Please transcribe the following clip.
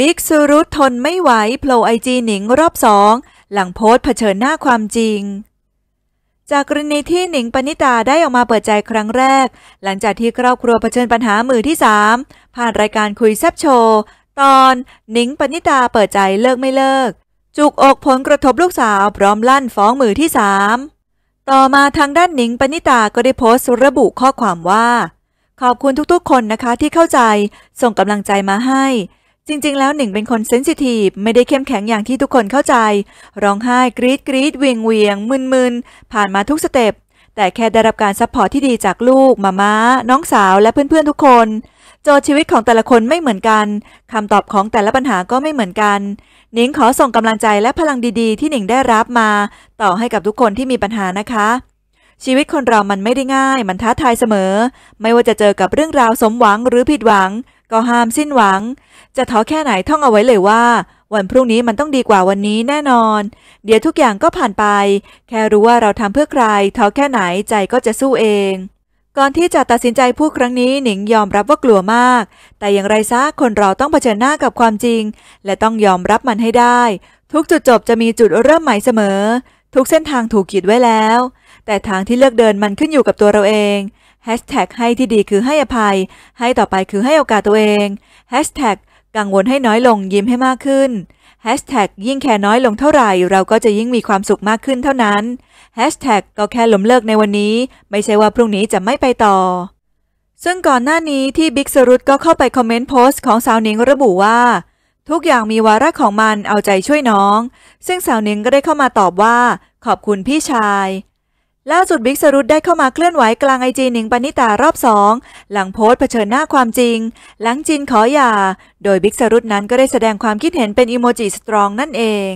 บิ๊กซูรุตทนไม่ไหวโผล่ไอจีหนิงรอบสองหลังโพสเผชิญหน้าความจริง จากกรณีที่หนิงปณิตาได้ออกมาเปิดใจครั้งแรก หลังจากที่ครอบครัวเผชิญปัญหามือที่สามผ่านรายการคุยแซบโชว์ ตอนหนิงปณิตาเปิดใจเลิกไม่เลิก จุกอกผลกระทบลูกสาวพร้อมลั่นฟ้องมือที่สามต่อมาทางด้านหนิงปณิตา ก็ได้โพสต์ระบุข้อความว่าขอบคุณทุก ๆคนนะคะที่เข้าใจ ส่งกำลังใจมาให้จริง ๆ แล้วหนิงเป็นคนเซนซิทีฟไม่ได้เข้มแข็งอย่างที่ทุกคนเข้าใจร้องไห้กรีดกรีดเวียงเวียงมึนมึนผ่านมาทุกสเต็ปแต่แค่ได้รับการซัพพอร์ตที่ดีจากลูกมาม้า น้องสาวและเพื่อนๆทุกคน โจทย์ชีวิตของแต่ละคนไม่เหมือนกันคำตอบของแต่ละปัญหาก็ไม่เหมือนกัน หนิงขอส่งกำลังใจและพลังดีๆ ที่หนิงได้รับมา ต่อให้กับทุกคนที่มีปัญหานะคะ ชีวิตคนเรามันไม่ได้ง่ายมันท้าทายเสมอ ไม่ว่าจะเจอกับเรื่องราวสมหวังหรือผิดหวังก็ห้ามสิ้นหวัง จะท้อแค่ไหนท่องเอาไว้เลยว่า วันพรุ่งนี้มันต้องดีกว่าวันนี้แน่นอน เดี๋ยวทุกอย่างก็ผ่านไป แค่รู้ว่าเราทำเพื่อใครท้อแค่ไหนใจก็จะสู้เอง ก่อนที่จะตัดสินใจพูดครั้งนี้หนิงยอมรับว่ากลัวมาก แต่อย่างไรซะคนเราต้องเผชิญหน้ากับความจริง และต้องยอมรับมันให้ได้ ทุกจุดจบจะมีจุดเริ่มใหม่เสมอ ทุกเส้นทางถูกขีดไว้แล้วแต่ทางที่เลือกเดินมันขึ้นอยู่กับตัวเราเองแฮชแท็กให้ที่ดีคือให้อภัย ให้ต่อไปคือให้โอกาสตัวเองแฮชแท็กกังวลให้น้อยลงยิ้มให้มากขึ้นแฮชแท็กยิ่งแคร์น้อยลงเท่าไหร่เราก็จะยิ่งมีความสุขมากขึ้นเท่านั้นแฮชแท็กก็แค่ล้มเลิกในวันนี้ ไม่ใช่ว่าพรุ่งนี้จะไม่ไปต่อ ซึ่งก่อนหน้านี้ที่บิ๊กสรุตก็เข้าไปคอมเมนต์โพสต์ของสาวนิงระบุว่า ทุกอย่างมีวาระของมันเอาใจช่วยน้อง ซึ่งสาวนิงก็ได้เข้ามาตอบว่า ขอบคุณพี่ชายล่าสุดบิ๊กสรุตได้เข้ามาเคลื่อนไหวกลางไอจีหนิงปณิตารอบสอง หลังโพสต์เผชิญหน้าความจริง หลังจีนขอหย่า โดยบิ๊กสรุตนั้นก็ได้แสดงความคิดเห็นเป็นอิโมจิสตรองนั่นเอง